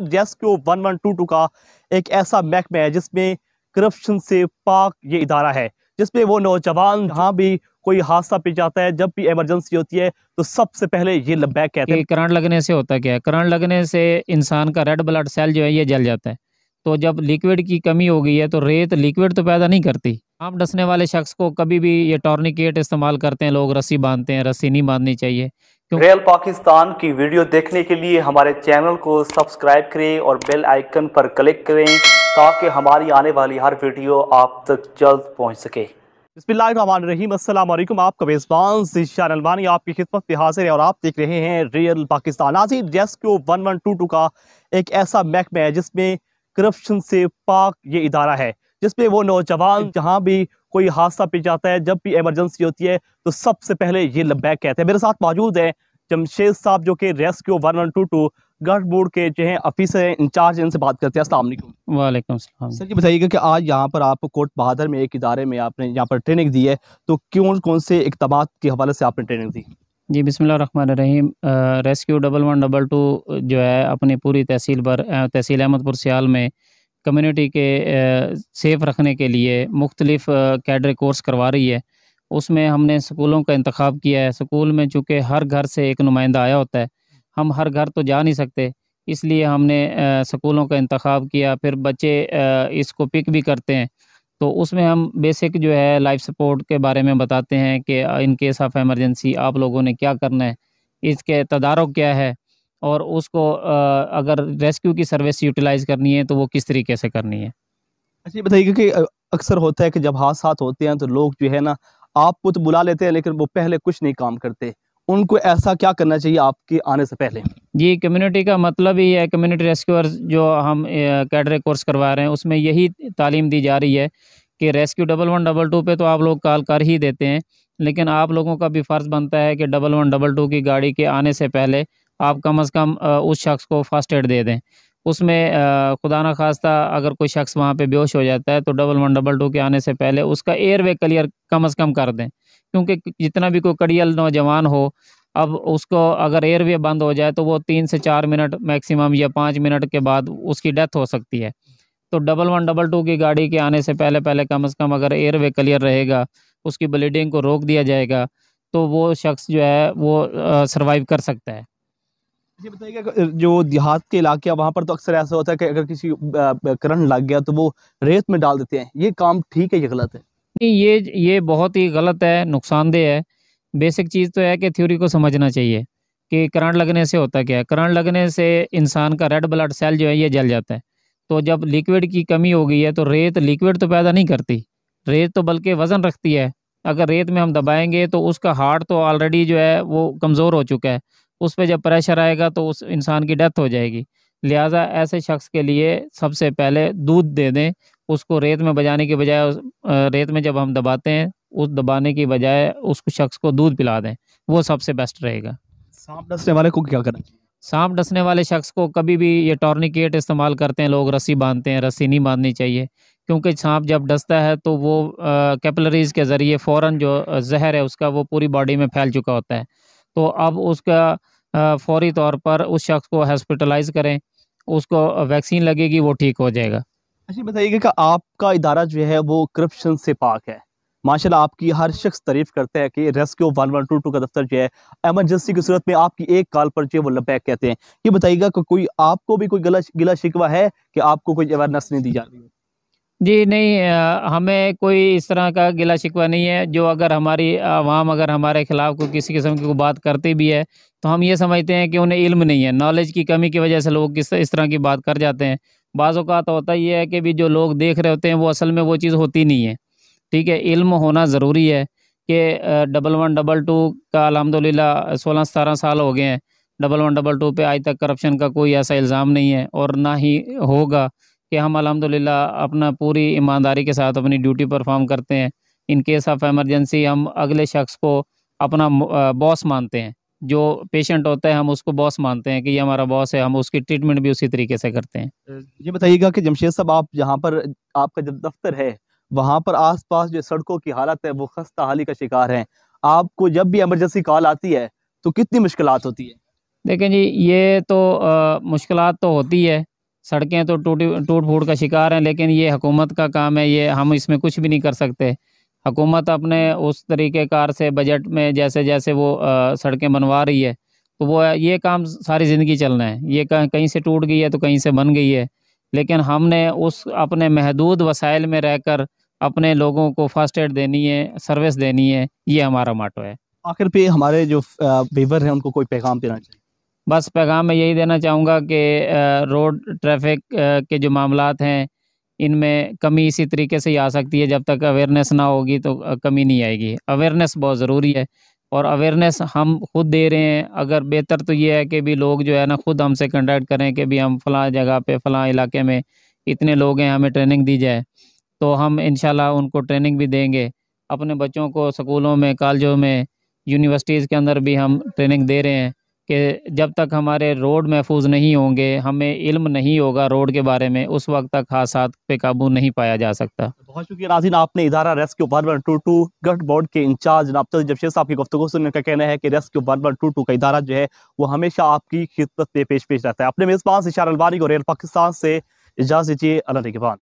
Rescue one one two two का एक ऐसा महकमा है जिसमें करप्शन से पाक ये इदारा है जिसमें वो नौजवान जहाँ भी कोई हादसा पे जाता है जब भी इमरजेंसी होती है तो सबसे पहले ये लबैक कहते हैं करंट लगने से होता क्या है करंट लगने से इंसान का रेड ब्लड सेल जो है ये जल जाता है तो जब लिक्विड की कमी हो गई है तो रेत लिक्विड तो पैदा नहीं करती आम डसने वाले शख्स को कभी भी ये टॉर्निकेट इस्तेमाल करते हैं लोग रस्सी बांधते हैं रस्सी नहीं बांधनी चाहिए रियल पाकिस्तान की वीडियो देखने के लिए हमारे चैनल को सब्सक्राइब करें और बेल आइकन पर क्लिक करें ताकि हमारी आने वाली हर वीडियो आप तक जल्द पहुंच सके बसमिलकुम आपका मेज़बान जीशा आपकी खिदमत में हाजिर है और आप देख रहे हैं रियल पाकिस्तान आजी rescue one one two two का एक ऐसा महकमा है जिसमें करप्शन से पाक ये इदारा है जिसमें वो नौजवान हम्म। जहाँ भी कोई हादसा पे जाता है जब भी एमरजेंसी होती है तो सबसे पहले ये लब्बैक कहते हैं मेरे साथ मौजूद हैं जमशेद साहब जो कि rescue one one two two गढ़ बोर्ड के जो है ऑफिसर हैं इंचार्ज इनसे बात करते हैं असलम वालेकुम सर जी बताइएगा कि आज यहाँ पर आप कोट बहादुर में एक इदारे में आपने यहाँ पर ट्रेनिंग दी है तो क्यों कौन से इकदाम के हवाले से आपने ट्रेनिंग दी जी बिसमान रहीम rescue double one double two जो है अपनी पूरी तहसील पर तहसील अहमदपुर सियाल में कम्युनिटी के सेफ़ रखने के लिए मुख्तलिफ़ कैडर कोर्स करवा रही है उसमें हमने स्कूलों का इंतखब किया है स्कूल में चूँकि हर घर से एक नुमाइंदा आया होता है हम हर घर तो जा नहीं सकते इसलिए हमने स्कूलों का इंतखब किया फिर बच्चे इसको पिक भी करते हैं तो उसमें हम बेसिक जो है लाइफ सपोर्ट के बारे में बताते हैं कि इन केस ऑफ एमरजेंसी आप लोगों ने क्या करना है इसके तदारों क्या है और उसको अगर रेस्क्यू की सर्विस यूटिलाइज करनी है तो वो किस तरीके से करनी है अच्छा बताइए क्योंकि अक्सर होता है कि जब हाथ साथ होते हैं तो लोग जो है ना आपको तो बुला लेते हैं लेकिन वो पहले कुछ नहीं काम करते उनको ऐसा क्या करना चाहिए आपके आने से पहले जी कम्युनिटी का मतलब ही है कम्युनिटी रेस्क्यूअर जो हम कैडरे कोर्स करवा रहे हैं उसमें यही तालीम दी जा रही है कि rescue double one double two पे तो आप लोग कॉल कर ही देते हैं लेकिन आप लोगों का भी फ़र्ज़ बनता है कि डबल वन डबल टू की गाड़ी के आने से पहले आप कम अज़ कम उस शख्स को फ़र्स्ट एड दे दें उसमें खुदा न खास्ता अगर कोई शख्स वहाँ पे बेहोश हो जाता है तो डबल वन डबल टू के आने से पहले उसका एयर वे क्लियर कम अज़ कम कर दें क्योंकि जितना भी कोई कड़ियल नौजवान हो अब उसको अगर एयर वे बंद हो जाए तो वो तीन से चार मिनट मैक्सिमम या पाँच मिनट के बाद उसकी डेथ हो सकती है तो डबल वन डबल टू की गाड़ी के आने से पहले पहले कम अज़ कम अगर एयर वे क्लियर रहेगा उसकी ब्लीडिंग को रोक दिया जाएगा तो वो शख्स जो है वो सर्वाइव कर सकता है बताइए बताइएगा जो देहात के इलाके हैं वहाँ पर तो अक्सर ऐसा होता है कि अगर किसी करंट लग गया तो वो रेत में डाल देते हैं ये काम ठीक है ये गलत है नहीं ये ये बहुत ही गलत है नुकसानदेह है बेसिक चीज़ तो है कि थ्योरी को समझना चाहिए कि करंट लगने से होता क्या है करंट लगने से इंसान का रेड ब्लड सेल जो है ये जल जाता है तो जब लिक्विड की कमी हो गई है तो रेत लिक्विड तो पैदा नहीं करती रेत तो बल्कि वज़न रखती है अगर रेत में हम दबाएंगे तो उसका हार्ट तो ऑलरेडी जो है वो कमज़ोर हो चुका है उस पर जब प्रेशर आएगा तो उस इंसान की डेथ हो जाएगी लिहाजा ऐसे शख्स के लिए सबसे पहले दूध दे दें उसको रेत में बजाने की बजाय रेत में जब हम दबाते हैं उस दबाने की बजाय उस शख्स को दूध पिला दें वो सबसे बेस्ट रहेगा सांप डसने वाले को क्या करें सांप डसने वाले शख्स को कभी भी ये टॉर्निकेट इस्तेमाल करते हैं लोग रस्सी बांधते हैं रस्सी नहीं बांधनी चाहिए क्योंकि सांप जब डसता है तो वो कैपलरीज़ के ज़रिए फ़ौर जो जहर है उसका वो पूरी बॉडी में फैल चुका होता है तो अब उसका फौरी तौर पर उस शख्स को हॉस्पिटलाइज करें उसको वैक्सीन लगेगी वो ठीक हो जाएगा अच्छा बताइएगा कि आपका इदारा जो है वो करप्शन से पाक है माशाल्लाह आपकी हर शख्स तारीफ करता है कि rescue one one two two का दफ्तर जो है एमरजेंसी की सूरत में आपकी एक कॉल पर जो है वो लबैक कहते हैं ये बताइएगा कि कोई आपको भी कोई गला गिला शिकवा है कि आपको कोई अवेयरनेस नहीं दी जा रही है जी, नहीं हमें कोई इस तरह का गिला-शिकवा नहीं है, जो अगर हमारी आवाम अगर हमारे खिलाफ कोई किसी किस्म की कोई बात करती भी है, तो हम ये समझते हैं कि उन्हें इल्म नहीं है, नॉलेज की कमी की वजह से लोग किस इस तरह की बात कर जाते हैं। बाज़ औक़ात होता ये है कि भी जो लोग देख रहे होते हैं, वो असल में वो चीज़ होती नहीं है, ठीक है? इल्म होना ज़रूरी है कि डबल वन डबल टू का ला सोलह सतारह साल हो गए हैं, डबल वन डबल टू पर आज तक करप्शन का कोई ऐसा इल्ज़ाम नहीं है और ना ही होगा। कि हम अलहमदिल्ला अपना पूरी ईमानदारी के साथ अपनी ड्यूटी परफॉर्म करते हैं इन केस ऑफ एमरजेंसी हम अगले शख्स को अपना बॉस मानते हैं जो पेशेंट होता है हम उसको बॉस मानते हैं कि ये हमारा बॉस है हम उसकी ट्रीटमेंट भी उसी तरीके से करते हैं ये बताइएगा कि जमशेद साहब आप जहाँ पर आपका जब दफ्तर है वहाँ पर आसपास जो सड़कों की हालत है वो खस्ता हाली का शिकार है आपको जब भी एमरजेंसी कॉल आती है तो कितनी मुश्किल होती है देखें जी ये तो मुश्किल तो होती है सड़कें तो टूटी टूट फूट का शिकार हैं लेकिन ये हकूमत का काम है ये हम इसमें कुछ भी नहीं कर सकते हुकूमत अपने उस तरीके कार से बजट में जैसे जैसे वो सड़कें बनवा रही है तो वो ये काम सारी ज़िंदगी चलना है ये कहीं से टूट गई है तो कहीं से बन गई है लेकिन हमने उस अपने महदूद वसाइल में रहकर अपने लोगों को फर्स्ट एड देनी है सर्विस देनी है ये हमारा माटो है आखिर पे हमारे जो वीवर हैं उनको कोई पैगाम देना चाहिए बस पैगाम मैं यही देना चाहूँगा कि रोड ट्रैफिक के जो मामला हैं इनमें कमी इसी तरीके से ही आ सकती है जब तक अवेयरनेस ना होगी तो कमी नहीं आएगी अवेयरनेस बहुत ज़रूरी है और अवेयरनेस हम खुद दे रहे हैं अगर बेहतर तो ये है कि भी लोग जो है ना खुद हमसे कंडक्ट करें कि भी हम फलां जगह पे फलां इलाके में इतने लोग हैं हमें ट्रेनिंग दी जाए तो हम इन उनको ट्रेनिंग भी देंगे अपने बच्चों को स्कूलों में कॉलेजों में यूनिवर्सिटीज़ के अंदर भी हम ट्रेनिंग दे रहे हैं कि जब तक हमारे रोड महफूज नहीं होंगे हमें इल्म नहीं होगा रोड के बारे में उस वक्त तक हादसा पे काबू नहीं पाया जा सकता बहुत शुक्रिया नाजिन आपने इधारा रेस्क्यू वन टू टू गठ बोर्ड के इंचार्ज जनाब जमशेद साहब की गुफ्तु सुनने का कहना है कि रेस्क्यू वन टू टू का इधारा जो है वो हमेशा आपकी खिदमत पे पेश पेश रहता है अपने मेज़बान इशार अलवानी और रेल पाकिस्तान से इजाज़ दीजिए अल्लाह के बाद